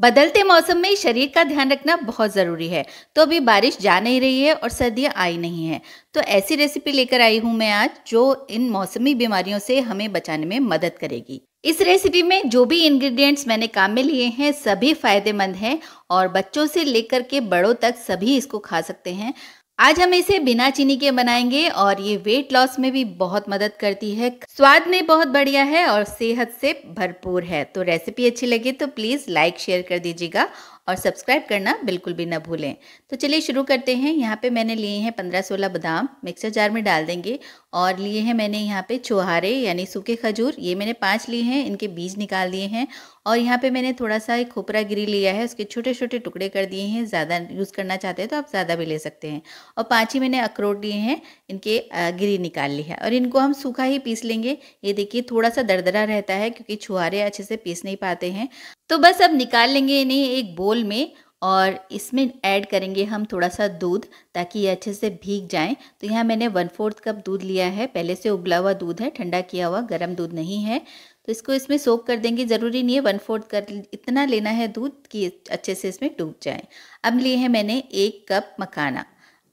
बदलते मौसम में शरीर का ध्यान रखना बहुत ज़रूरी है तो अभी बारिश जा नहीं रही है और सर्दियाँ आई नहीं है तो ऐसी रेसिपी लेकर आई हूँ मैं आज जो इन मौसमी बीमारियों से हमें बचाने में मदद करेगी इस रेसिपी में जो भी इंग्रेडिएंट्स मैंने काम में लिए हैं सभी फायदेमंद हैं और बच्चों से लेकर के बड़ों तक सभी इसको खा सकते हैं आज हम इसे बिना चीनी के बनाएंगे और ये वेट लॉस में भी बहुत मदद करती है स्वाद में बहुत बढ़िया है और सेहत से भरपूर है तो रेसिपी अच्छी लगी तो प्लीज़ लाइक शेयर कर दीजिएगा और सब्सक्राइब करना बिल्कुल भी ना भूलें तो चलिए शुरू करते हैं यहाँ पे मैंने लिए हैं पंद्रह सोलह बादाम मिक्सर जार में डाल देंगे और लिए हैं मैंने यहाँ पे छुहारे यानी सूखे खजूर ये मैंने पाँच लिए हैं इनके बीज निकाल दिए हैं और यहाँ पे मैंने थोड़ा सा एक खोपरा गिरी लिया है उसके छोटे छोटे टुकड़े कर दिए हैं ज़्यादा यूज़ करना चाहते हैं तो आप ज़्यादा भी ले सकते हैं और पाँच ही मैंने अखरोट लिए हैं इनके गिरी निकाल ली है और इनको हम सूखा ही पीस लेंगे ये देखिए थोड़ा सा दरदरा रहता है क्योंकि छुहारे अच्छे से पीस नहीं पाते हैं तो बस अब निकाल लेंगे इन्हें एक बोल में और इसमें ऐड करेंगे हम थोड़ा सा दूध ताकि ये अच्छे से भीग जाएं तो यहाँ मैंने वन फोर्थ कप दूध लिया है पहले से उबला हुआ दूध है ठंडा किया हुआ गर्म दूध नहीं है तो इसको इसमें सोक कर देंगे ज़रूरी नहीं है वन फोर्थ कर इतना लेना है दूध कि अच्छे से इसमें डूब जाए अब लिए हैं मैंने एक कप मखाना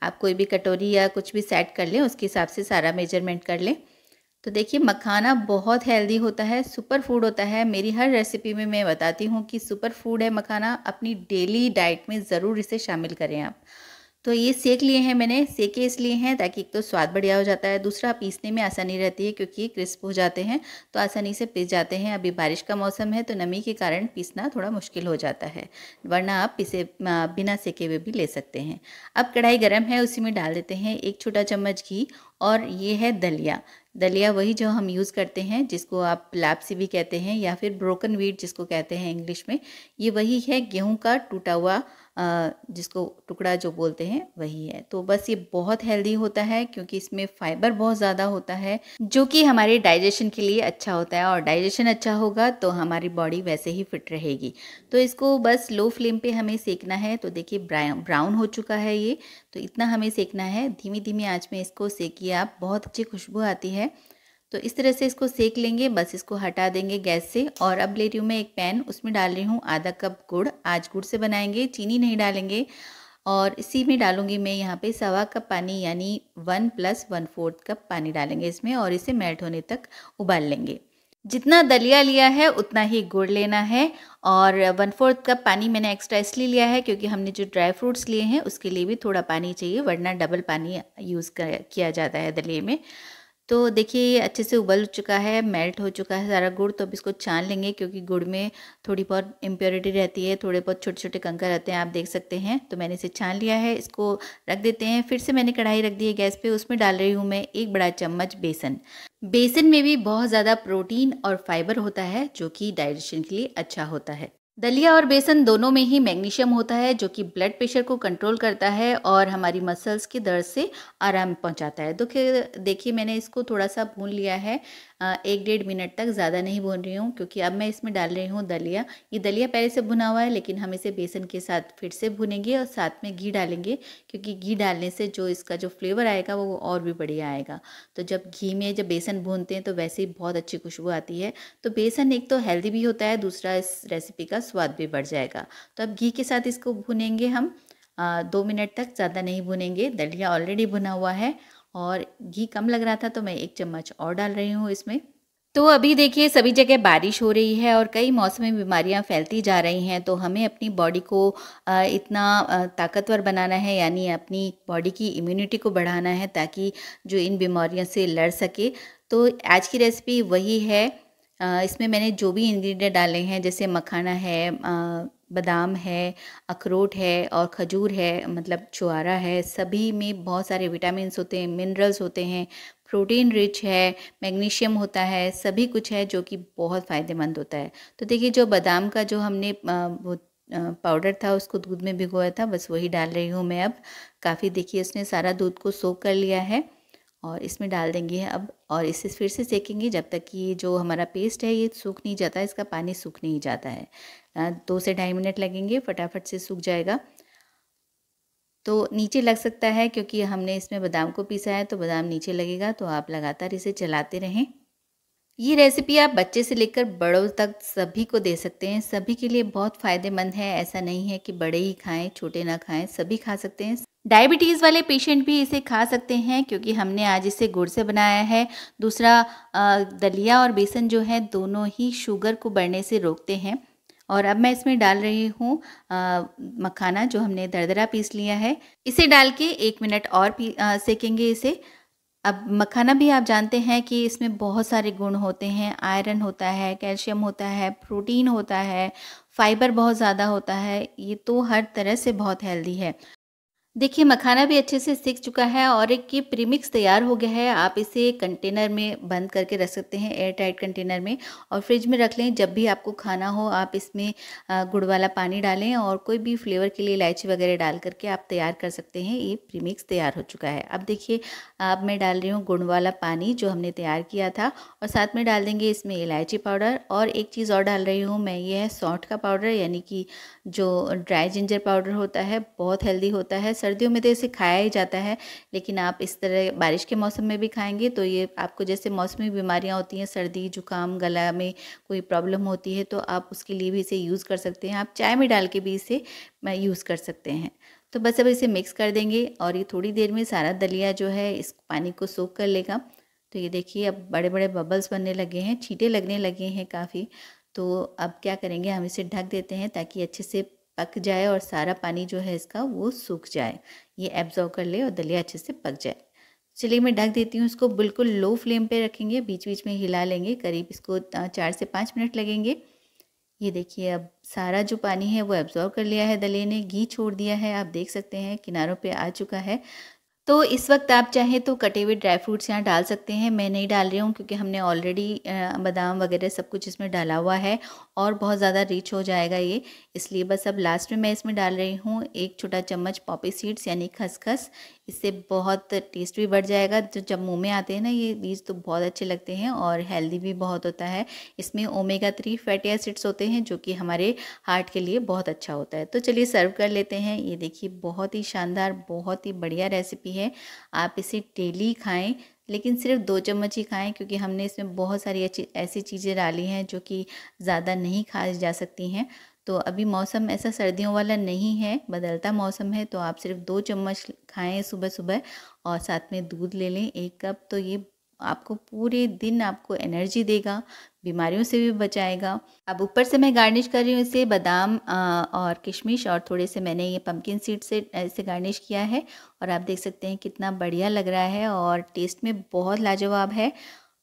आप कोई भी कटोरी या कुछ भी सेट कर लें उसके हिसाब से सारा मेजरमेंट कर लें तो देखिए मखाना बहुत हेल्दी होता है सुपर फूड होता है मेरी हर रेसिपी में मैं बताती हूँ कि सुपर फूड है मखाना अपनी डेली डाइट में ज़रूर इसे शामिल करें आप तो ये सेक लिए हैं मैंने सेके इसलिए हैं ताकि एक तो स्वाद बढ़िया हो जाता है दूसरा पीसने में आसानी रहती है क्योंकि ये क्रिस्प हो जाते हैं तो आसानी से पीस जाते हैं अभी बारिश का मौसम है तो नमी के कारण पीसना थोड़ा मुश्किल हो जाता है वरना आप पीसे बिना सेके हुए भी ले सकते हैं अब कढ़ाई गर्म है उसी में डाल देते हैं एक छोटा चम्मच घी और ये है दलिया दलिया वही जो हम यूज़ करते हैं जिसको आप लैपसी भी कहते हैं या फिर ब्रोकन वीट जिसको कहते हैं इंग्लिश में ये वही है गेहूँ का टूटा हुआ जिसको टुकड़ा जो बोलते हैं वही है तो बस ये बहुत हेल्दी होता है क्योंकि इसमें फाइबर बहुत ज़्यादा होता है जो कि हमारे डाइजेशन के लिए अच्छा होता है और डाइजेशन अच्छा होगा तो हमारी बॉडी वैसे ही फिट रहेगी तो इसको बस लो फ्लेम पे हमें सेकना है तो देखिए ब्राउन हो चुका है ये तो इतना हमें सेकना है धीमी धीमी आँच में इसको सेकिए आप बहुत अच्छी खुशबू आती है तो इस तरह से इसको सेक लेंगे बस इसको हटा देंगे गैस से और अब ले रही हूँ मैं एक पैन उसमें डाल रही हूँ आधा कप गुड़ आज गुड़ से बनाएंगे चीनी नहीं डालेंगे और इसी में डालूंगी मैं यहाँ पे सवा कप पानी यानी one plus one fourth cup पानी डालेंगे इसमें और इसे मेल्ट होने तक उबाल लेंगे जितना दलिया लिया है उतना ही गुड़ लेना है और वन फोर्थ कप पानी मैंने एक्स्ट्रा इसलिए लिया है क्योंकि हमने जो ड्राई फ्रूट्स लिए हैं उसके लिए भी थोड़ा पानी चाहिए वरना डबल पानी यूज़ किया जाता है दलिए में तो देखिए ये अच्छे से उबल चुका है मेल्ट हो चुका है सारा गुड़ तो अब इसको छान लेंगे क्योंकि गुड़ में थोड़ी बहुत इम्प्योरिटी रहती है थोड़े बहुत छोटे छोटे कंकर रहते हैं आप देख सकते हैं तो मैंने इसे छान लिया है इसको रख देते हैं फिर से मैंने कढ़ाई रख दी है गैस पे उसमें डाल रही हूँ मैं एक बड़ा चम्मच बेसन बेसन में भी बहुत ज़्यादा प्रोटीन और फाइबर होता है जो कि डाइजेशन के लिए अच्छा होता है दलिया और बेसन दोनों में ही मैग्नीशियम होता है जो कि ब्लड प्रेशर को कंट्रोल करता है और हमारी मसल्स के दर्द से आराम पहुंचाता है तो देखिए मैंने इसको थोड़ा सा भून लिया है एक डेढ़ मिनट तक ज़्यादा नहीं भून रही हूँ क्योंकि अब मैं इसमें डाल रही हूँ दलिया ये दलिया पहले से भुना हुआ है लेकिन हम इसे बेसन के साथ फिर से भुनेंगे और साथ में घी डालेंगे क्योंकि घी डालने से जो इसका जो फ्लेवर आएगा वो और भी बढ़िया आएगा तो जब घी में जब बेसन भूनते हैं तो वैसे ही बहुत अच्छी खुशबू आती है तो बेसन एक तो हेल्दी भी होता है दूसरा इस रेसिपी का स्वाद भी बढ़ जाएगा तो अब घी के साथ इसको भुनेंगे हम आ, दो मिनट तक ज़्यादा नहीं भुनेंगे दलिया ऑलरेडी भुना हुआ है और घी कम लग रहा था तो मैं एक चम्मच और डाल रही हूँ इसमें तो अभी देखिए सभी जगह बारिश हो रही है और कई मौसमी बीमारियां फैलती जा रही हैं तो हमें अपनी बॉडी को इतना ताकतवर बनाना है यानी अपनी बॉडी की इम्यूनिटी को बढ़ाना है ताकि जो इन बीमारियों से लड़ सके तो आज की रेसिपी वही है इसमें मैंने जो भी इंग्रेडिएंट डाले हैं जैसे मखाना है बादाम है अखरोट है और खजूर है मतलब छुआरा है सभी में बहुत सारे विटामिन होते हैं मिनरल्स होते हैं प्रोटीन रिच है मैग्नीशियम होता है सभी कुछ है जो कि बहुत फ़ायदेमंद होता है तो देखिए जो बादाम का जो हमने वो पाउडर था उसको दूध में भिगोया था बस वही डाल रही हूँ मैं अब काफ़ी देखिए उसने सारा दूध को सोख कर लिया है और इसमें डाल देंगे अब और इसे फिर से सेकेंगे जब तक कि जो हमारा पेस्ट है ये सूख नहीं जाता इसका पानी सूख नहीं जाता है दो से ढाई मिनट लगेंगे फटाफट से सूख जाएगा तो नीचे लग सकता है क्योंकि हमने इसमें बादाम को पीसा है तो बादाम नीचे लगेगा तो आप लगातार इसे चलाते रहें ये रेसिपी आप बच्चे से लेकर बड़ों तक सभी को दे सकते हैं सभी के लिए बहुत फ़ायदेमंद है ऐसा नहीं है कि बड़े ही खाएं छोटे ना खाएं सभी खा सकते हैं डायबिटीज़ वाले पेशेंट भी इसे खा सकते हैं क्योंकि हमने आज इसे गुड़ से बनाया है दूसरा दलिया और बेसन जो है दोनों ही शुगर को बढ़ने से रोकते हैं और अब मैं इसमें डाल रही हूँ मखाना जो हमने दरदरा पीस लिया है इसे डाल के एक मिनट और पी, आ, सेकेंगे इसे अब मखाना भी आप जानते हैं कि इसमें बहुत सारे गुण होते हैं आयरन होता है कैल्शियम होता है प्रोटीन होता है फाइबर बहुत ज़्यादा होता है ये तो हर तरह से बहुत हेल्दी है देखिए मखाना भी अच्छे से सीख चुका है और एक ये प्रीमिक्स तैयार हो गया है आप इसे कंटेनर में बंद करके रख सकते हैं एयर टाइट कंटेनर में और फ्रिज में रख लें जब भी आपको खाना हो आप इसमें गुड़ वाला पानी डालें और कोई भी फ्लेवर के लिए इलायची वगैरह डाल करके आप तैयार कर सकते हैं ये प्रीमिक्स तैयार हो चुका है अब देखिए अब मैं डाल रही हूँ गुड़ वाला पानी जो हमने तैयार किया था और साथ में डाल देंगे इसमें इलायची पाउडर और एक चीज़ और डाल रही हूँ मैं ये है सौंठ का पाउडर यानी कि जो ड्राई जिंजर पाउडर होता है बहुत हेल्दी होता है सर्दियों में तो इसे खाया ही जाता है लेकिन आप इस तरह बारिश के मौसम में भी खाएंगे तो ये आपको जैसे मौसमी बीमारियाँ होती हैं सर्दी जुकाम गला में कोई प्रॉब्लम होती है तो आप उसके लिए भी इसे यूज़ कर सकते हैं आप चाय में डाल के भी इसे यूज़ कर सकते हैं तो बस अब इसे मिक्स कर देंगे और ये थोड़ी देर में सारा दलिया जो है इस पानी को सोख कर लेगा तो ये देखिए अब बड़े बड़े बबल्स बनने लगे हैं छीटे लगने लगे हैं काफ़ी तो अब क्या करेंगे हम इसे ढक देते हैं ताकि अच्छे से पक जाए और सारा पानी जो है इसका वो सूख जाए ये एब्जॉर्व कर ले और दलिया अच्छे से पक जाए चलिए मैं ढक देती हूँ इसको बिल्कुल लो फ्लेम पे रखेंगे बीच बीच में हिला लेंगे करीब इसको चार से पाँच मिनट लगेंगे ये देखिए अब सारा जो पानी है वो एब्जॉर्व कर लिया है दलिया ने घी छोड़ दिया है आप देख सकते हैं किनारों पे आ चुका है तो इस वक्त आप चाहें तो कटे हुए ड्राई फ्रूट्स यहाँ डाल सकते हैं मैं नहीं डाल रही हूँ क्योंकि हमने ऑलरेडी बादाम वगैरह सब कुछ इसमें डाला हुआ है और बहुत ज़्यादा रिच हो जाएगा ये इसलिए बस अब लास्ट में मैं इसमें डाल रही हूँ एक छोटा चम्मच पॉपी सीड्स यानी खसखस इससे बहुत टेस्ट भी बढ़ जाएगा जो जब मुँह में आते हैं ना ये बीज तो बहुत अच्छे लगते हैं और हेल्दी भी बहुत होता है इसमें ओमेगा थ्री फैटी एसिड्स होते हैं जो कि हमारे हार्ट के लिए बहुत अच्छा होता है तो चलिए सर्व कर लेते हैं ये देखिए बहुत ही शानदार बहुत ही बढ़िया रेसिपी है आप इसे डेली खाएं लेकिन सिर्फ दो चम्मच ही खाएं क्योंकि हमने इसमें बहुत सारी अच्छी ऐसी चीज़ें डाली हैं जो कि ज़्यादा नहीं खाई जा सकती हैं तो अभी मौसम ऐसा सर्दियों वाला नहीं है बदलता मौसम है तो आप सिर्फ दो चम्मच खाएं सुबह सुबह और साथ में दूध ले लें एक कप तो ये आपको पूरे दिन आपको एनर्जी देगा बीमारियों से भी बचाएगा अब ऊपर से मैं गार्निश कर रही हूँ इसे बादाम और किशमिश और थोड़े से मैंने ये पम्पकिन सीड से इसे गार्निश किया है और आप देख सकते हैं कितना बढ़िया लग रहा है और टेस्ट में बहुत लाजवाब है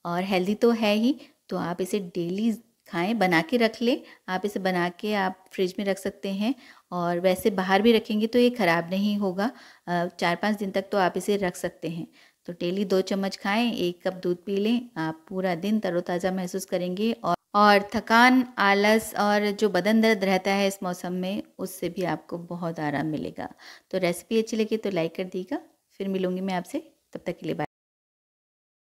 और हेल्दी तो है ही तो आप इसे डेली खाएं बना के रख लें आप इसे बना के आप फ्रिज में रख सकते हैं और वैसे बाहर भी रखेंगे तो ये ख़राब नहीं होगा चार पाँच दिन तक तो आप इसे रख सकते हैं तो डेली दो चम्मच खाएं एक कप दूध पी लें आप पूरा दिन तरोताज़ा महसूस करेंगे और और थकान आलस और जो बदन दर्द रहता है इस मौसम में उससे भी आपको बहुत आराम मिलेगा तो रेसिपी अच्छी लगी तो लाइक कर दीजिएगा फिर मिलूंगी मैं आपसे तब तक के लिए बाय